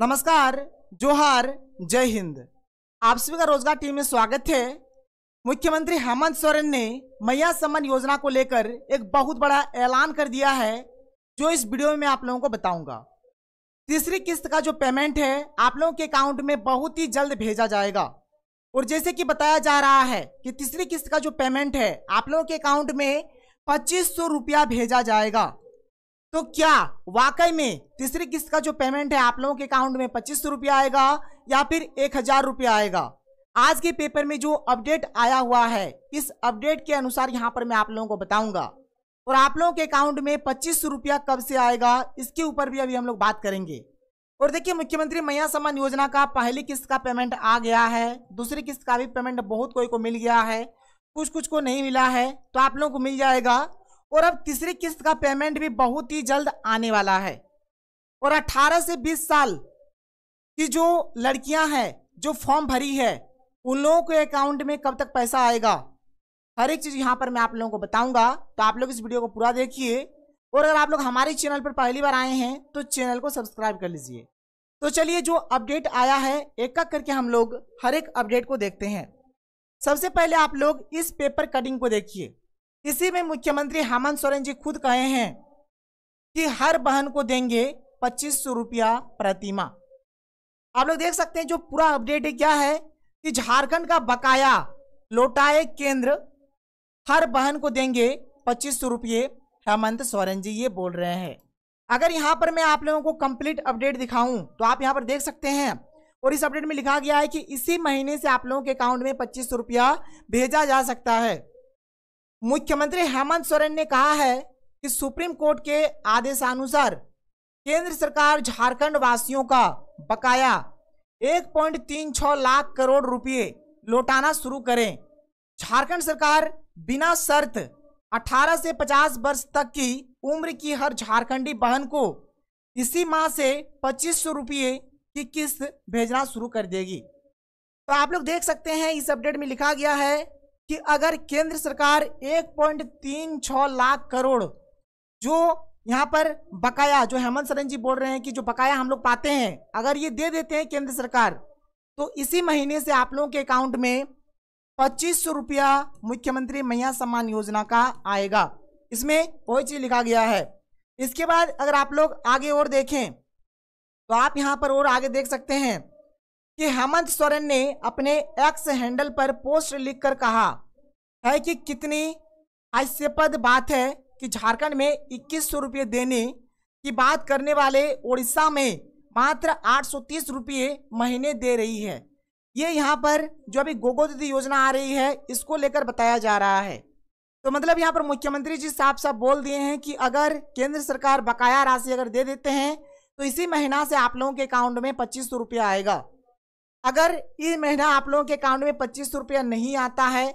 नमस्कार जोहार जय हिंद आप सभी का रोजगार टीम में स्वागत है मुख्यमंत्री हेमंत सोरेन ने मैया सम्मान योजना को लेकर एक बहुत बड़ा ऐलान कर दिया है जो इस वीडियो में मैं आप लोगों को बताऊंगा तीसरी किस्त का जो पेमेंट है आप लोगों के अकाउंट में बहुत ही जल्द भेजा जाएगा और जैसे कि बताया जा रहा है कि तीसरी किस्त का जो पेमेंट है आप लोगों के अकाउंट में पच्चीस सौ रुपया भेजा जाएगा तो क्या वाकई में तीसरी किस्त का जो पेमेंट है आप लोगों के अकाउंट में पच्चीस रुपया आएगा या फिर एक हजार रुपया आएगा आज के पेपर में जो अपडेट आया हुआ है इस अपडेट के अनुसार यहाँ पर मैं आप लोगों को बताऊंगा और आप लोगों के अकाउंट में पच्चीस रुपया कब से आएगा इसके ऊपर भी अभी हम लोग बात करेंगे और देखिए मुख्यमंत्री मैया सम्मान योजना का पहली किस्त का पेमेंट आ गया है दूसरी किस्त का भी पेमेंट बहुत कोई को मिल गया है कुछ कुछ को नहीं मिला है तो आप लोगों को मिल जाएगा और अब तीसरी किस्त का पेमेंट भी बहुत ही जल्द आने वाला है और 18 से 20 साल की जो लड़कियां हैं जो फॉर्म भरी है उन लोगों के अकाउंट में कब तक पैसा आएगा हर एक चीज़ यहाँ पर मैं आप लोगों को बताऊंगा तो आप लोग इस वीडियो को पूरा देखिए और अगर आप लोग हमारे चैनल पर पहली बार आए हैं तो चैनल को सब्सक्राइब कर लीजिए तो चलिए जो अपडेट आया है एक एक करके हम लोग हर एक अपडेट को देखते हैं सबसे पहले आप लोग इस पेपर कटिंग को देखिए इसी में मुख्यमंत्री हेमंत सोरेन जी खुद कहे हैं कि हर बहन को देंगे पच्चीस सौ रुपया प्रतिमा आप लोग देख सकते हैं जो पूरा अपडेट क्या है कि झारखंड का बकाया लौटाए केंद्र हर बहन को देंगे पच्चीस सौ रुपये हेमंत सोरेन जी ये बोल रहे हैं अगर यहाँ पर मैं आप लोगों को कंप्लीट अपडेट दिखाऊं तो आप यहाँ पर देख सकते हैं और इस अपडेट में लिखा गया है कि इसी महीने से आप लोगों के अकाउंट में पच्चीस रुपया भेजा जा सकता है मुख्यमंत्री हेमंत सोरेन ने कहा है कि सुप्रीम कोर्ट के आदेशानुसार केंद्र सरकार झारखंड वासियों का बकाया 1.36 लाख करोड़ रुपए लौटाना शुरू करें झारखंड सरकार बिना शर्त 18 से 50 वर्ष तक की उम्र की हर झारखंडी बहन को इसी माह से पच्चीस सौ रुपये की किस्त भेजना शुरू कर देगी तो आप लोग देख सकते हैं इस अपडेट में लिखा गया है कि अगर केंद्र सरकार एक पॉइंट तीन छ लाख करोड़ जो यहाँ पर बकाया जो हेमंत सरन जी बोल रहे हैं कि जो बकाया हम लोग पाते हैं अगर ये दे देते हैं केंद्र सरकार तो इसी महीने से आप लोगों के अकाउंट में पच्चीस सौ रुपया मुख्यमंत्री मैया सम्मान योजना का आएगा इसमें वही चीज़ लिखा गया है इसके बाद अगर आप लोग आगे और देखें तो आप यहाँ पर और आगे देख सकते हैं कि हेमंत सोरेन ने अपने एक्स हैंडल पर पोस्ट लिखकर कहा है कि कितनी हास्यपद बात है कि झारखंड में इक्कीस सौ रुपये देने की बात करने वाले ओडिशा में मात्र आठ सौ तीस रुपये महीने दे रही है ये यहाँ पर जो अभी गोगो दीदी योजना आ रही है इसको लेकर बताया जा रहा है तो मतलब यहाँ पर मुख्यमंत्री जी साफ साफ बोल दिए हैं कि अगर केंद्र सरकार बकाया राशि अगर दे देते हैं तो इसी महीना से आप लोगों के अकाउंट में पच्चीस सौ रुपया आएगा अगर इस महीना आप लोगों के अकाउंट में पच्चीस रुपया नहीं आता है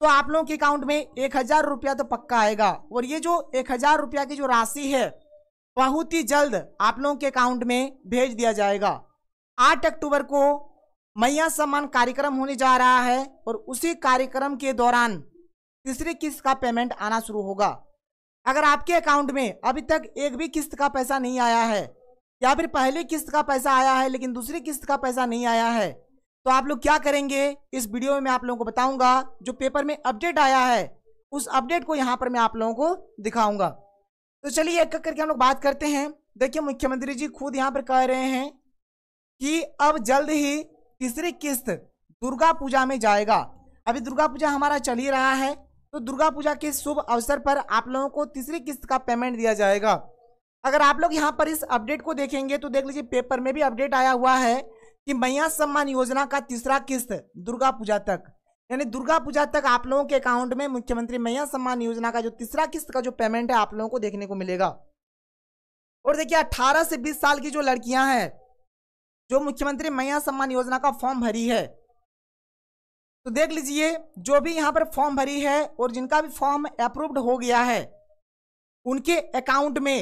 तो आप लोगों के अकाउंट में एक हजार रुपया तो पक्का आएगा और ये जो एक हजार रुपया की जो राशि है बहुत ही जल्द आप लोगों के अकाउंट में भेज दिया जाएगा आठ अक्टूबर को मैया सम्मान कार्यक्रम होने जा रहा है और उसी कार्यक्रम के दौरान तीसरी किस्त का पेमेंट आना शुरू होगा अगर आपके अकाउंट में अभी तक एक भी किस्त का पैसा नहीं आया है या फिर पहले किस्त का पैसा आया है लेकिन दूसरी किस्त का पैसा नहीं आया है तो आप लोग क्या करेंगे इस वीडियो में मैं आप लोगों को बताऊंगा जो पेपर में अपडेट आया है उस अपडेट को यहाँ पर मैं आप लोगों को दिखाऊंगा तो चलिए एक करके हम लोग बात करते हैं देखिए मुख्यमंत्री जी खुद यहाँ पर कह रहे हैं कि अब जल्द ही तीसरी किस्त दुर्गा पूजा में जाएगा अभी दुर्गा पूजा हमारा चल ही रहा है तो दुर्गा पूजा के शुभ अवसर पर आप लोगों को तीसरी किस्त का पेमेंट दिया जाएगा अगर आप लोग यहाँ पर इस अपडेट को देखेंगे तो देख लीजिए पेपर में भी अपडेट आया हुआ है कि मैया सम्मान योजना का तीसरा किस्त दुर्गा पूजा तक यानी दुर्गा पूजा तक आप लोगों के अकाउंट में मुख्यमंत्री मैया सम्मान योजना का जो तीसरा किस्त का जो पेमेंट है आप लोगों को देखने को मिलेगा और देखिए अट्ठारह से बीस साल की जो लड़कियां हैं जो मुख्यमंत्री मैया सम्मान योजना का फॉर्म भरी है तो देख लीजिए जो भी यहाँ पर फॉर्म भरी है और जिनका भी फॉर्म अप्रूव्ड हो गया है उनके अकाउंट में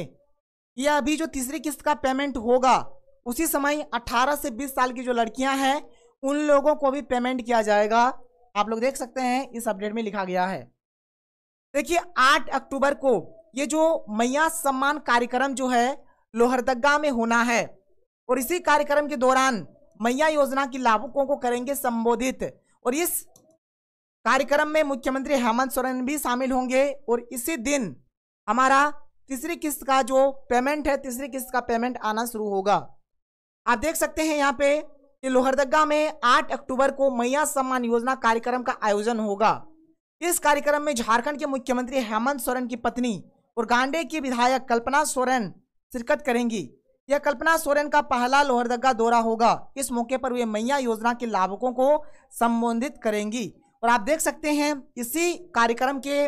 या अभी जो तीसरी किस्त का पेमेंट होगा उसी समय 18 से 20 साल की जो लड़कियां हैं उन लोगों को भी पेमेंट किया जाएगा आप लोग देख सकते हैं इस अपडेट में लिखा गया है देखिए 8 अक्टूबर को ये जो मैया सम्मान कार्यक्रम जो है लोहरदगा में होना है और इसी कार्यक्रम के दौरान मैया योजना के लाभुकों को करेंगे संबोधित और इस कार्यक्रम में मुख्यमंत्री हेमंत सोरेन भी शामिल होंगे और इसी दिन हमारा तीसरी किस्त का जो पेमेंट है तीसरी किस्त का पेमेंट आना शुरू होगा आप देख सकते हैं यहाँ पे कि लोहरदगा में 8 अक्टूबर को मैया सम्मान योजना कार्यक्रम का आयोजन होगा इस कार्यक्रम में झारखंड के मुख्यमंत्री हेमंत सोरेन की पत्नी और गांडे की विधायक कल्पना सोरेन शिरकत करेंगी यह कल्पना सोरेन का पहला लोहरदगा दौरा होगा इस मौके पर वे मैया योजना के लाभुकों को संबोधित करेंगी और आप देख सकते हैं इसी कार्यक्रम के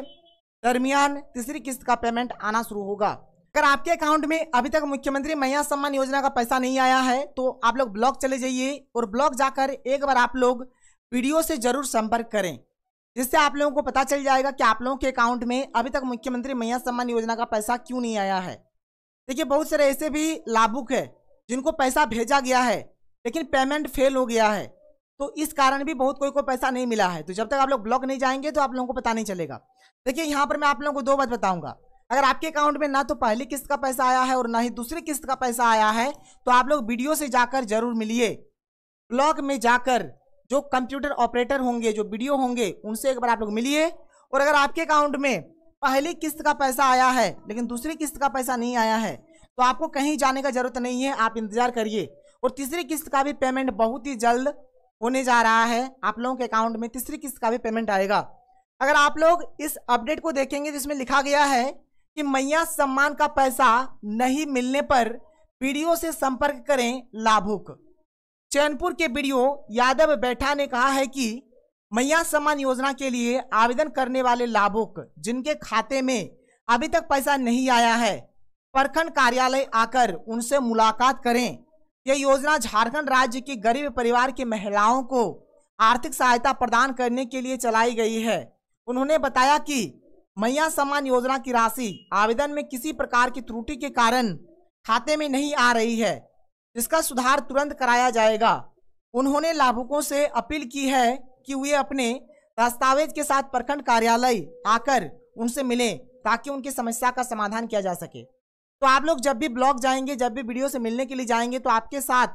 दरमियान तीसरी किस्त का पेमेंट आना शुरू होगा अगर आपके अकाउंट में अभी तक मुख्यमंत्री महिला सम्मान योजना का पैसा नहीं आया है तो आप लोग ब्लॉक चले जाइए और ब्लॉक जाकर एक बार आप लोग वीडियो से जरूर संपर्क करें जिससे आप लोगों को पता चल जाएगा कि आप लोगों के अकाउंट में अभी तक मुख्यमंत्री महिला सम्मान योजना का पैसा क्यों नहीं आया है देखिए बहुत सारे ऐसे भी लाभुक है जिनको पैसा भेजा गया है लेकिन पेमेंट फेल हो गया है तो इस कारण भी बहुत कोई को पैसा नहीं मिला है तो जब तक आप लोग ब्लॉक नहीं जाएंगे तो आप लोगों को पता नहीं चलेगा देखिए यहाँ पर मैं आप लोगों को दो बात बताऊंगा अगर आपके अकाउंट में ना तो पहली किस्त का पैसा आया है और ना ही दूसरी किस्त का पैसा आया है तो आप लोग वीडियो से जाकर जरूर मिलिए ब्लॉक में जाकर जो कंप्यूटर ऑपरेटर होंगे जो वीडियो होंगे उनसे एक बार आप लोग मिलिए और अगर आपके अकाउंट में पहली किस्त का पैसा आया है लेकिन दूसरी किस्त का पैसा नहीं आया है तो आपको कहीं जाने का जरूरत नहीं है आप इंतजार करिए और तीसरी किस्त का भी पेमेंट बहुत ही जल्द होने जा रहा है आप लोगों के अकाउंट में तीसरी किस्त का भी पेमेंट आएगा अगर आप लोग इस अपडेट को देखेंगे जिसमें लिखा गया है कि मैया सम्मान का पैसा नहीं मिलने पर वीडियो से संपर्क करें लाभुक चैनपुर के वीडियो यादव बैठा ने कहा है कि मैया सम्मान योजना के लिए आवेदन करने वाले लाभुक जिनके खाते में अभी तक पैसा नहीं आया है प्रखंड कार्यालय आकर उनसे मुलाकात करें यह योजना झारखंड राज्य के गरीब परिवार की महिलाओं को आर्थिक सहायता प्रदान करने के लिए चलाई गई है उन्होंने बताया कि मैया सम्मान योजना की राशि आवेदन में किसी प्रकार की त्रुटि के कारण खाते में नहीं आ रही है इसका सुधार तुरंत कराया जाएगा उन्होंने लाभुकों से अपील की है कि वे अपने दस्तावेज के साथ प्रखंड कार्यालय आकर उनसे मिलें ताकि उनकी समस्या का समाधान किया जा सके तो आप लोग जब भी ब्लॉग जाएंगे जब भी वीडियो से मिलने के लिए जाएंगे तो आपके साथ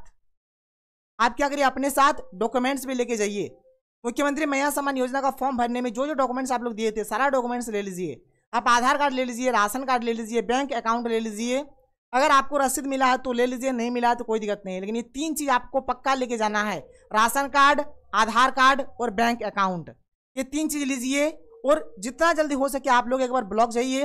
आप क्या करिए अपने साथ डॉक्यूमेंट्स भी लेके जाइए मुख्यमंत्री महिला सम्मान योजना का फॉर्म भरने में जो जो डॉक्यूमेंट्स आप लोग दिए थे सारा डॉक्यूमेंट्स ले लीजिए आप आधार कार्ड ले लीजिए राशन कार्ड ले लीजिए बैंक अकाउंट ले लीजिए अगर आपको रसीद मिला है तो ले लीजिए नहीं मिला तो कोई दिक्कत नहीं है लेकिन ये तीन चीज़ आपको पक्का लेके जाना है राशन कार्ड आधार कार्ड और बैंक अकाउंट ये तीन चीज़ लीजिए और जितना जल्दी हो सके आप लोग एक बार ब्लॉग जाइए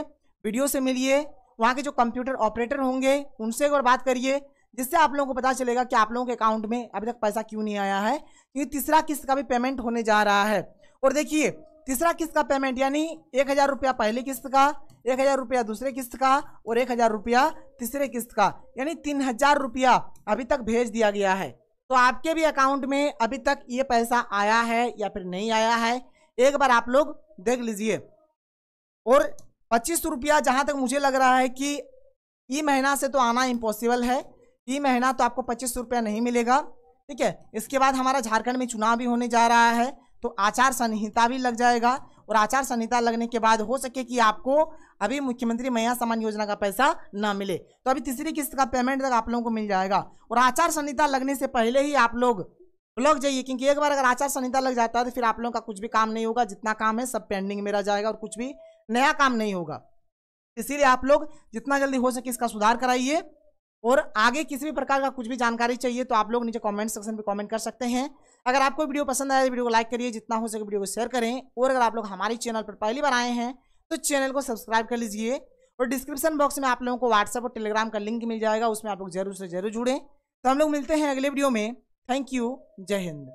वीडियो से मिलिए वहाँ के जो कंप्यूटर ऑपरेटर होंगे उनसे एक बार बात करिए जिससे आप लोगों को पता चलेगा कि आप लोगों के अकाउंट में अभी तक पैसा क्यों नहीं आया है क्योंकि तीसरा किस्त का भी पेमेंट होने जा रहा है और देखिए तीसरा किस्त का पेमेंट यानी एक हज़ार रुपया पहली किस्त का एक हज़ार रुपया दूसरे किस्त का और एक हज़ार रुपया तीसरे किस्त का यानी तीन हज़ार रुपया अभी तक भेज दिया गया है तो आपके भी अकाउंट में अभी तक ये पैसा आया है या फिर नहीं आया है एक बार आप लोग देख लीजिए और पच्चीस रुपया जहाँ तक मुझे लग रहा है कि ई महीना से तो आना इम्पॉसिबल है ई महीना तो आपको पच्चीस रुपया नहीं मिलेगा ठीक है इसके बाद हमारा झारखंड में चुनाव भी होने जा रहा है तो आचार संहिता भी लग जाएगा और आचार संहिता लगने के बाद हो सके कि आपको अभी मुख्यमंत्री महिला सम्मान योजना का पैसा ना मिले तो अभी तीसरी किस्त का पेमेंट तक आप लोगों को मिल जाएगा और आचार संहिता लगने से पहले ही आप लोग ब्लॉक जाइए क्योंकि एक बार अगर आचार संहिता लग जाता है तो फिर आप लोगों का कुछ भी काम नहीं होगा जितना काम है सब पेंडिंग में रह जाएगा और कुछ भी नया काम नहीं होगा इसीलिए आप लोग जितना जल्दी हो सके इसका सुधार कराइए और आगे किसी भी प्रकार का कुछ भी जानकारी चाहिए तो आप लोग नीचे कमेंट सेक्शन में कमेंट कर सकते हैं अगर आपको वीडियो पसंद आया तो वीडियो को लाइक करिए जितना हो सके वीडियो को शेयर करें और अगर आप लोग हमारे चैनल पर पहली बार आए हैं तो चैनल को सब्सक्राइब कर लीजिए और डिस्क्रिप्शन बॉक्स में आप लोगों को व्हाट्सअप और टेलीग्राम का लिंक मिल जाएगा उसमें आप लोग जरूर से जरूर जुड़ें तो हम लोग मिलते हैं अगले वीडियो में थैंक यू जय हिंद